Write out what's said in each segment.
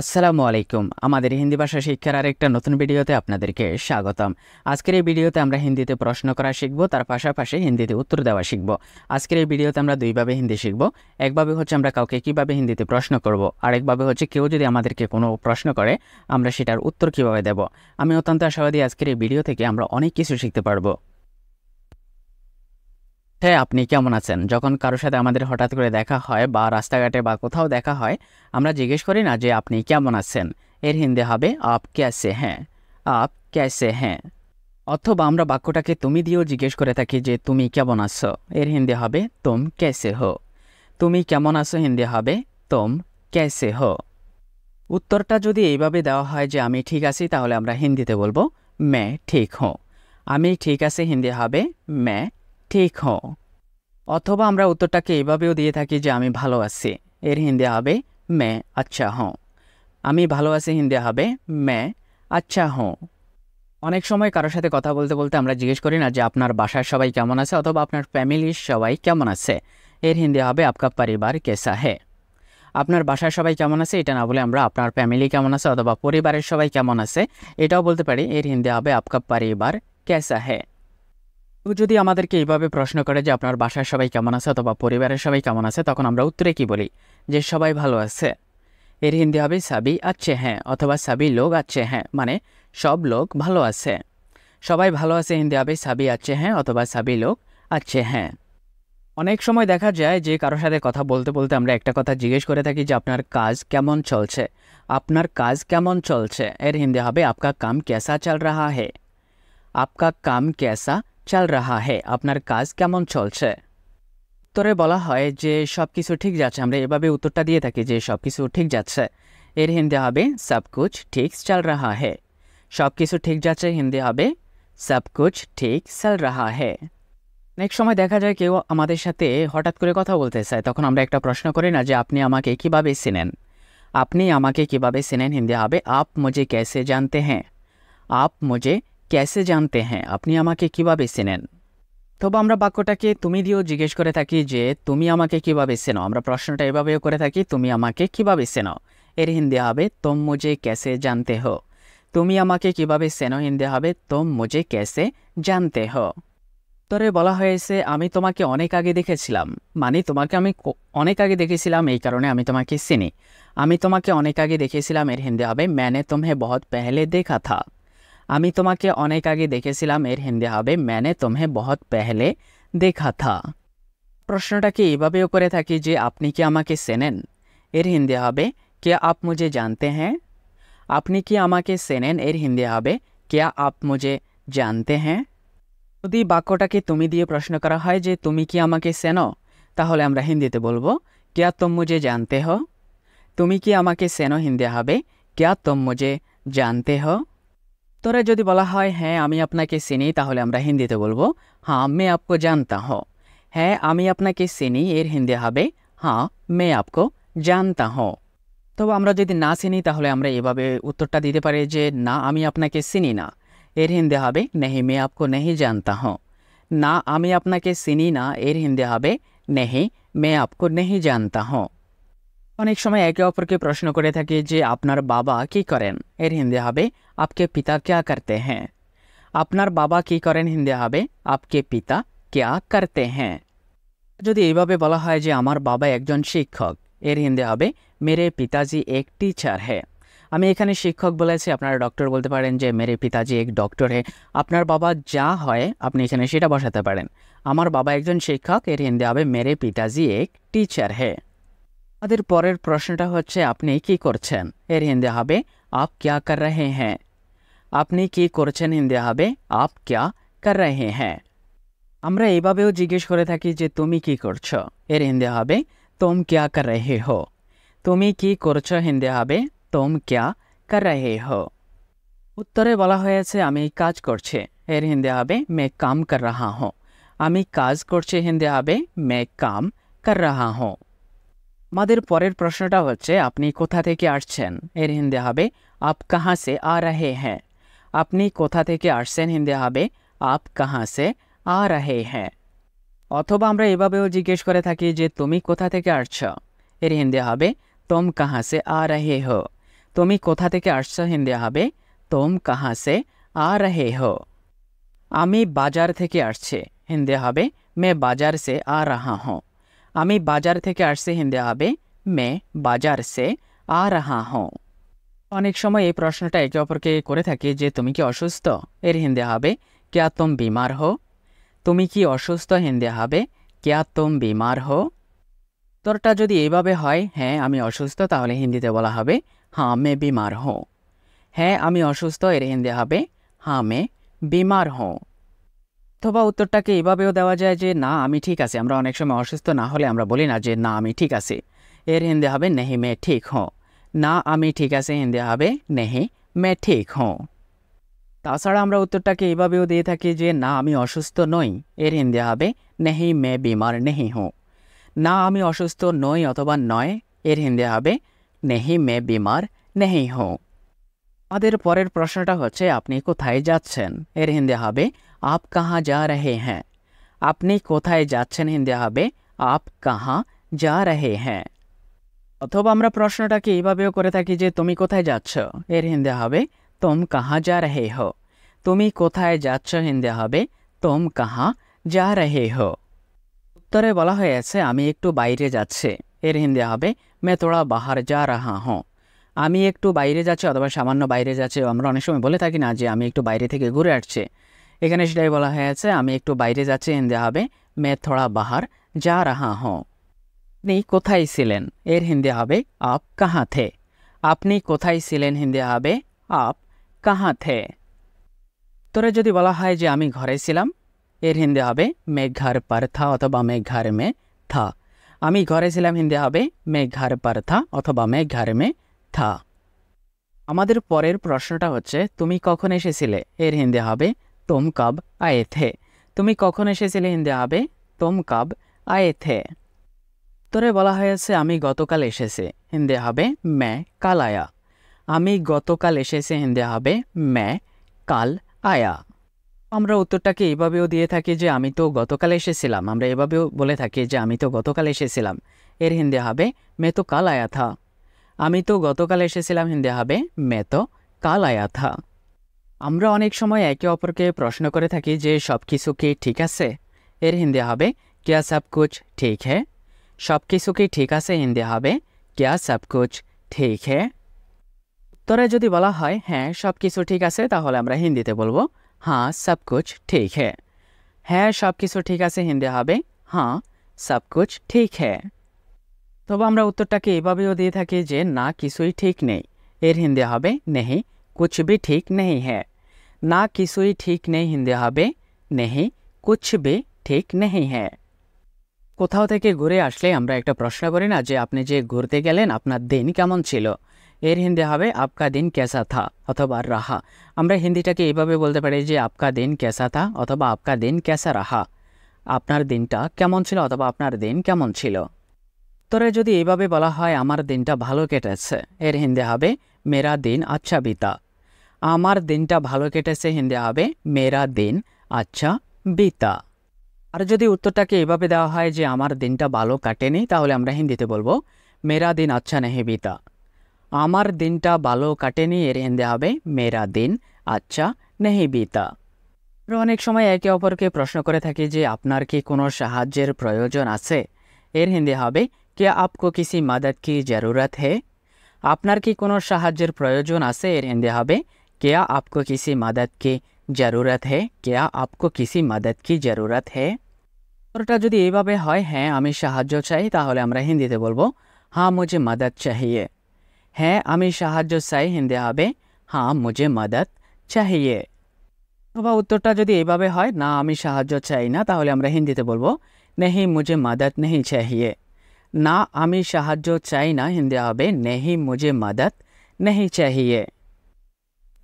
আসসালামু আলাইকুম আমাদের হিন্দি ভাষা শিক্ষার আরেকটা নতুন ভিডিওতে আপনাদেরকে স্বাগতম আজকের এই ভিডিওতে আমরা হিন্দিতে প্রশ্ন করা শিখব তার পাশাপাশি হিন্দিতে উত্তর দেওয়া শিখব আজকের এই ভিডিওতে আমরা দুইভাবে হিন্দি শিখব একভাবে হচ্ছে আমরা কাউকে কিভাবে হিন্দিতে প্রশ্ন করব আরেকভাবে হচ্ছে কেউ যদি আমাদেরকে কোনো প্রশ্ন করে আমরা সেটার উত্তর কিভাবে দেব আমি অত্যন্ত আশাবাদী আজকের এই ভিডিও থেকে আমরা অনেক কিছু শিখতে পারবো হ্যাঁ আপনি কেমন আছেন যখন কারোর সাথে আমাদের হঠাৎ করে দেখা হয় বা রাস্তাঘাটে বা কোথাও দেখা হয় আমরা জিজ্ঞেস করি না যে আপনি কেমন আছেন এর হিন্দি হবে আপ ক্যাসে হ্যাঁ আপ ক্যাসে হ্যাঁ অথবা আমরা বাক্যটাকে তুমি দিয়েও জিজ্ঞেস করে থাকি যে তুমি কেমন আছো এর হিন্দি হবে তোম ক্যাসে হো তুমি কেমন আছো হিন্দি হবে তোম ক্যাসে হো উত্তরটা যদি এইভাবে দেওয়া হয় যে আমি ঠিক আছি তাহলে আমরা হিন্দিতে বলবো ম্যা ঠিক হো আমি ঠিক আছে হিন্দি হবে ম্যা ঠিক হ অথবা আমরা উত্তরটাকে এভাবেও দিয়ে থাকি যে আমি ভালো আছি এর হিন্দি হবে মে আচ্ছা হ্যাঁ আমি ভালো আছি হিন্দি হবে মে আচ্ছা হ্যাঁ অনেক সময় কারোর সাথে কথা বলতে বলতে আমরা জিজ্ঞেস করি না যে আপনার বাসার সবাই কেমন আছে অথবা আপনার ফ্যামিলির সবাই কেমন আছে এর হিন্দি হবে আপকা পরিবার কেসা হে আপনার বাসার সবাই কেমন আছে এটা না বলে আমরা আপনার ফ্যামিলি কেমন আছে অথবা পরিবারের সবাই কেমন আছে এটাও বলতে পারি এর হিন্দি হবে আপকা পরিবার কেসা হ্যাঁ যদি আমাদেরকে এইভাবে প্রশ্ন করে যে আপনার বাসার সবাই কেমন আছে অথবা পরিবারের সবাই কেমন আছে তখন আমরা উত্তরে কি বলি যে সবাই ভালো আছে এর হিন্দি হবে সাবি আছে হ্যাঁ অথবা সাবি লোক আছে হ্যাঁ মানে সব লোক ভালো আছে সবাই ভালো আছে হিন্দি হবে সাবি আছে হ্যাঁ অথবা সাবি লোক আছে হ্যাঁ অনেক সময় দেখা যায় যে কারোর সাথে কথা বলতে বলতে আমরা একটা কথা জিজ্ঞেস করে থাকি যে আপনার কাজ কেমন চলছে আপনার কাজ কেমন চলছে এর হিন্দি হবে আপকা কাম কেসা চাল রাহা হে আপকা কাম কেসা চাল রাহা হে আপনার কাজ কেমন চলছে উত্তরে বলা হয় যে সব কিছু ঠিক যাচ্ছে আমরা এভাবে উত্তরটা দিয়ে থাকি যে সব কিছু ঠিক যাচ্ছে এর হিন্দি হবে সব ঠিক চাল রাহা হে সব কিছু ঠিক যাচ্ছে হিন্দি হবে সব ঠিক চাল রাহা হে নেক্সট সময় দেখা যায় কেউ আমাদের সাথে হঠাৎ করে কথা বলতে চায় তখন আমরা একটা প্রশ্ন করি না যে আপনি আমাকে কিভাবে চিনেন আপনি আমাকে কিভাবে চিনেন হিন্দি হবে আপ মুঝে ক্যাসে জানতে হ্যাঁ আপ মুঝে কেসে জানতে হ্যাঁ আপনি আমাকে কিভাবে চেনেন তবে আমরা বাক্যটাকে তুমি দিয়েও জিজ্ঞেস করে থাকি যে তুমি আমাকে কিভাবে চেনো আমরা প্রশ্নটা এভাবেও করে থাকি তুমি আমাকে কিভাবে চেনো এর হিন্দি হবে তোম মুজে ক্যাসে জানতে হো তুমি আমাকে কিভাবে চেনো হিন্দি হবে তোম মুজে ক্যাসে জানতে হো তরে বলা হয়েছে আমি তোমাকে অনেক আগে দেখেছিলাম মানে তোমাকে আমি অনেক আগে দেখেছিলাম এই কারণে আমি তোমাকে চিনি আমি তোমাকে অনেক আগে দেখেছিলাম এর হিন্দি হবে ম্যানে তোমহে বহুত পেহলে দেখা থা আমি তোমাকে অনেক আগে দেখেছিলাম এর হিন্দি হবে ম্যানে তোমে বহুত পেহলে দেখা থা প্রশ্নটাকে এভাবেও করে থাকি যে আপনি কি আমাকে সেনেন এর হিন্দি হবে কে আপ মুঝে জানতে হ্যাঁ আপনি কি আমাকে সেনেন এর হিন্দি হবে কেয়া আপ মুঝে জানতে হ্যাঁ যদি বাক্যটাকে তুমি দিয়ে প্রশ্ন করা হয় যে তুমি কি আমাকে সেন তাহলে আমরা হিন্দিতে বলবো কেয়া তম্মুজে মুঝে জানতে হ তুমি কি আমাকে সেন হিন্দি হবে কেয়া তম্মুজে মুঝে জানতে হ উত্তরে যদি বলা হয় হ্যাঁ আমি আপনাকে চিনি তাহলে আমরা হিন্দিতে বলবো হ্যাঁ মে আপকো জানতা হ হ্যাঁ আমি আপনাকে চিনি এর হিন্দি হবে হ্যাঁ মে আপকো জানতা হ তো আমরা যদি না চিনি তাহলে আমরা এভাবে উত্তরটা দিতে পারি যে না আমি আপনাকে চিনি না এর হিন্দি হবে নেহি মে আপকো নেহি জানতা হ না আমি আপনাকে চিনি না এর হিন্দি হবে নেহি মে আপকো নেহি জানতা হ অনেক সময় একে অপরকে প্রশ্ন করে থাকে যে আপনার বাবা কি করেন এর হিন্দি হবে আপকে পিতা ক্যা করতে হ্যাঁ আপনার বাবা কি করেন হিন্দি হবে আপকে পিতা ক্যা করতে হ্যাঁ যদি এইভাবে বলা হয় যে আমার বাবা একজন শিক্ষক এর হিন্দি হবে মেরে পিতাজি এক টিচার হ্যাঁ আমি এখানে শিক্ষক বলেছি আপনারা ডক্টর বলতে পারেন যে মেরে পিতাজি এক ডক্টর হে আপনার বাবা যা হয় আপনি এখানে সেটা বসাতে পারেন আমার বাবা একজন শিক্ষক এর হিন্দি হবে মেরে পিতাজি এক টিচার হ্যাঁ আমাদের পরের প্রশ্নটা হচ্ছে আপনি কি করছেন এর হিন্দি হবে আপ ক্যা কর রহে হ্যাঁ আপনি কি করছেন হিন্দি হবে আপ ক্যা কর রহে হ্যাঁ আমরা এইভাবেও জিজ্ঞেস করে থাকি যে তুমি কি করছো এর হিন্দি হবে তোম ক্যা কর রহে হো তুমি কি করছো হিন্দি হবে তোম ক্যা কর রহে হো উত্তরে বলা হয়েছে আমি কাজ করছি এর হিন্দি হবে মে কাম কর রাহা হো আমি কাজ করছি হিন্দি হবে মে কাম কর রাহা হো আমাদের পরের প্রশ্নটা হচ্ছে আপনি কোথা থেকে আসছেন এর হিন্দি হবে আপ কাহা সে আ রাহে হ্যাঁ আপনি কোথা থেকে আসছেন হিন্দি হবে আপ কাহা সে আ রাহে হ্যাঁ অথবা আমরা এভাবেও জিজ্ঞেস করে থাকি যে তুমি কোথা থেকে আসছ এর হিন্দি হবে তোম কাহা সে আ রাহে হো তুমি কোথা থেকে আসছ হিন্দি হবে তোম কাহা সে আ রাহে হো আমি বাজার থেকে আসছে হিন্দি হবে মে বাজার সে আ রাহা হ্যাঁ আমি বাজার থেকে আসছি হিন্দি আবে মে বাজার সে আ রাহা হ অনেক সময় এই প্রশ্নটা একে অপরকে করে থাকি যে তুমি কি অসুস্থ এর হিন্দি হবে ক্যা তুম বিমার হো তুমি কি অসুস্থ হিন্দি হবে ক্যা তুম বিমার হো তোরটা যদি এইভাবে হয় হ্যাঁ আমি অসুস্থ তাহলে হিন্দিতে বলা হবে হাঁ মে বিমার হো হ্যাঁ আমি অসুস্থ এর হিন্দি হবে হাঁ মে বিমার হ অথবা উত্তরটাকে এভাবেও দেওয়া যায় যে না আমি ঠিক আছি আমরা অনেক সময় অসুস্থ না হলে আমরা বলি না যে না আমি ঠিক আছি এর হিন্দি হবে নেহি মে ঠিক হ না আমি ঠিক আছে হিন্দি হবে নেহি মে ঠিক হ তাছাড়া আমরা উত্তরটাকে এভাবেও দিয়ে থাকি যে না আমি অসুস্থ নই এর হিন্দি হবে নেহি মে বিমার নেহি হো না আমি অসুস্থ নই অথবা নয় এর হিন্দি হবে নেহি মে বিমার নেহি হো আমাদের পরের প্রশ্নটা হচ্ছে আপনি কোথায় যাচ্ছেন এর হিন্দি হবে আপ কাহা যা রহে হ্যাঁ আপনি কোথায় যাচ্ছেন হিন্দি হবে আপ কাহা যা রহে হ্যাঁ অথবা আমরা প্রশ্নটাকে এইভাবেও করে থাকি যে তুমি কোথায় যাচ্ছ এর হিন্দি হবে তোম কাহা যা রহে হো তুমি কোথায় যাচ্ছ হিন্দি হবে তোম কাহা যা রহে হো উত্তরে বলা হয়েছে আমি একটু বাইরে যাচ্ছে এর হিন্দি হবে মে তোড়া বাহার যা রাহা হ আমি একটু বাইরে যাচ্ছি অথবা সামান্য বাইরে যাচ্ছে আমরা অনেক সময় বলে থাকি না যে আমি একটু বাইরে থেকে ঘুরে আসছে এখানে সেটাই বলা হয়েছে আমি একটু বাইরে যাচ্ছি হিন্দি হবে মে থোড়া বাহার যা রাহা হ আপনি কোথায় ছিলেন এর হিন্দি হবে আপ কাহা থে আপনি কোথায় ছিলেন হিন্দি হবে আপ কাহা থে তোরে যদি বলা হয় যে আমি ঘরে ছিলাম এর হিন্দি হবে মে ঘর থা অথবা মে ঘর মে থা আমি ঘরে ছিলাম হিন্দি হবে মে ঘর থা অথবা মে ঘর মে থা আমাদের পরের প্রশ্নটা হচ্ছে তুমি কখন এসেছিলে এর হিন্দি হবে তোম কাব आए তুমি কখন এসেছিলে হিন্দি হবে তোম কাব আয়ে থে তোরে বলা হয়েছে আমি গতকাল এসেছি হিন্দি হবে ম্যা কাল আয়া আমি গতকাল এসেছি হিন্দি হবে ম্যা কাল আয়া আমরা উত্তরটাকে এভাবেও দিয়ে থাকি যে আমি তো গতকাল এসেছিলাম আমরা এভাবেও বলে থাকি যে আমি তো গতকাল এসেছিলাম এর হিন্দি হবে মে তো কাল আয়া থা আমি তো গতকাল এসেছিলাম হিন্দি হবে মে তো কাল আয়া থা আমরা অনেক সময় একে অপরকে প্রশ্ন করে থাকি যে সব কিছু কি ঠিক আছে এর হিন্দি হবে কেয়া সব কুচ ঠিক হে সব কিছু কি ঠিক আছে হিন্দি হবে কেয়া সব কুচ ঠিক হে উত্তরে যদি বলা হয় হ্যাঁ সব কিছু ঠিক আছে তাহলে আমরা হিন্দিতে বলবো হ্যাঁ সব কুচ ঠিক হ্যাঁ হ্যাঁ সব কিছু ঠিক আছে হিন্দি হবে হ্যাঁ সব কুচ ঠিক হ্যাঁ তবে আমরা উত্তরটাকে এভাবেও দিয়ে থাকি যে না কিছুই ঠিক নেই এর হিন্দি হবে নেহি কুছ বি ঠিক নেই হ্যাঁ না কিছুই ঠিক নেই হিন্দি হবে নেহি কুচ্ছ বে ঠিক নেহি হ্যাঁ কোথাও থেকে ঘুরে আসলে আমরা একটা প্রশ্ন করি না যে আপনি যে ঘুরতে গেলেন আপনার দিন কেমন ছিল এর হিন্দি হবে আপকা দিন ক্যাসা থা অথবা রাহা আমরা হিন্দিটাকে এইভাবে বলতে পারি যে আপকা দিন ক্যাসা থা অথবা আপকা দিন ক্যাসা রাহা আপনার দিনটা কেমন ছিল অথবা আপনার দিন কেমন ছিল তোরে যদি এইভাবে বলা হয় আমার দিনটা ভালো কেটেছে এর হিন্দি হবে মেরা দিন আচ্ছা বিতা আমার দিনটা ভালো কেটেছে হিন্দি হবে মেরা দিন আচ্ছা বিতা আর যদি উত্তরটাকে এভাবে দেওয়া হয় যে আমার দিনটা ভালো কাটেনি তাহলে আমরা হিন্দিতে বলবো মেরা দিন আচ্ছা নেহে বিতা আমার দিনটা ভালো কাটেনি এর হিন্দি হবে মেরা দিন আচ্ছা নেহি বিতা অনেক সময় একে অপরকে প্রশ্ন করে থাকি যে আপনার কি কোনো সাহায্যের প্রয়োজন আছে এর হিন্দি হবে কে আপকো কিসি মাদত কি জরুরত হে আপনার কি কোনো সাহায্যের প্রয়োজন আছে এর হিন্দি হবে क्या आपको किसी मदद की जरूरत है क्या आपको किसी मदद की जरूरत है उत्तरটা যদি এভাবে হয় হ্যাঁ আমি সাহায্য চাই তাহলে আমরা হিন্দিতে বলবো हां मुझे मदद चाहिए है আমি সাহায্য চাই হিন্দে আবে हां मुझे मदद चाहिए अब उत्तरটা যদি এভাবে হয় না আমি সাহায্য চাই না তাহলে আমরা হিন্দিতে বলবো नहीं मुझे मदद नहीं चाहिए ना আমি সাহায্য চাই না হিন্দে আবে नहीं मुझे मदद नहीं चाहिए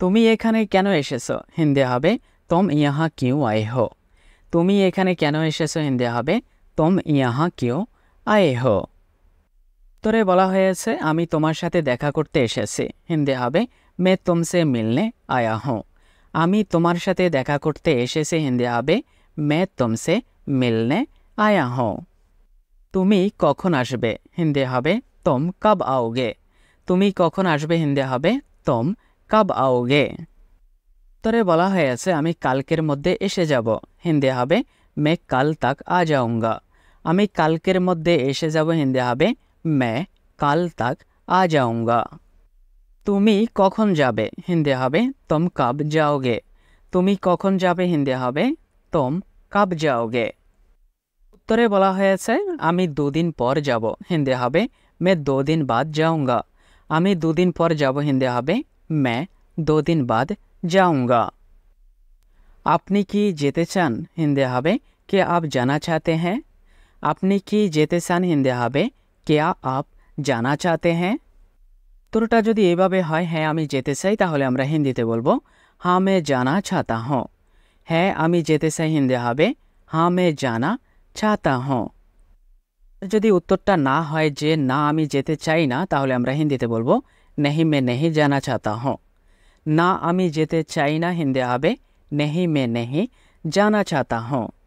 তুমি এখানে কেন এসেছো হিন্দি হবে তোম ইয়াহা কিউ আয়ে হো তুমি এখানে কেন এসেছো হিন্দি হবে তোম ইয়াহা কিউ আয়ে হো তোরে বলা হয়েছে আমি তোমার সাথে দেখা করতে এসেছি হিন্দি হবে মে তুমসে মিলনে আয়া হো আমি তোমার সাথে দেখা করতে এসেছি হিন্দি হবে মে তোমসে মিলনে আয়া হো তুমি কখন আসবে হিন্দি হবে তোম কব আওগে তুমি কখন আসবে হিন্দি হবে তোম কাব আওগে উত্তরে বলা হয়েছে আমি কালকের মধ্যে এসে যাব হিন্দি হবে মে কাল তাক আ যাউঙ্গা আমি কালকের মধ্যে এসে যাব হিন্দি হবে মে কাল তাক আ যাউঙ্গা তুমি কখন যাবে হিন্দি হবে তম কাব যাওগে তুমি কখন যাবে হিন্দি হবে তম কাব যাওগে উত্তরে বলা হয়েছে আমি দুদিন পর যাব হিন্দি হবে মে দুদিন বাদ যাউঙ্গা আমি দুদিন পর যাব হিন্দি হবে मैं दो दिन बाद जाऊंगा। आपनी की जेते चान हिंदे हावे क्या आप जाना चाहते हैं आपनी की जेते चान हिंदे हावे क्या आप जाना चाहते हैं तुरटा जो ये हाँ जेते चाहिए हिंदी बोलो हाँ मैं जाना चाहता हूँ हाँ अभी जेते चाह हिंदी हावे हाँ मैं जाना चाहता हूँ जो उत्तरता ना जे ना जेते चाहिए हिंदी बोलो नहीं मैं नहीं जाना चाहता हूँ ना अमी जेते चाइना हिंदे आबे नहीं मैं नहीं जाना चाहता हूँ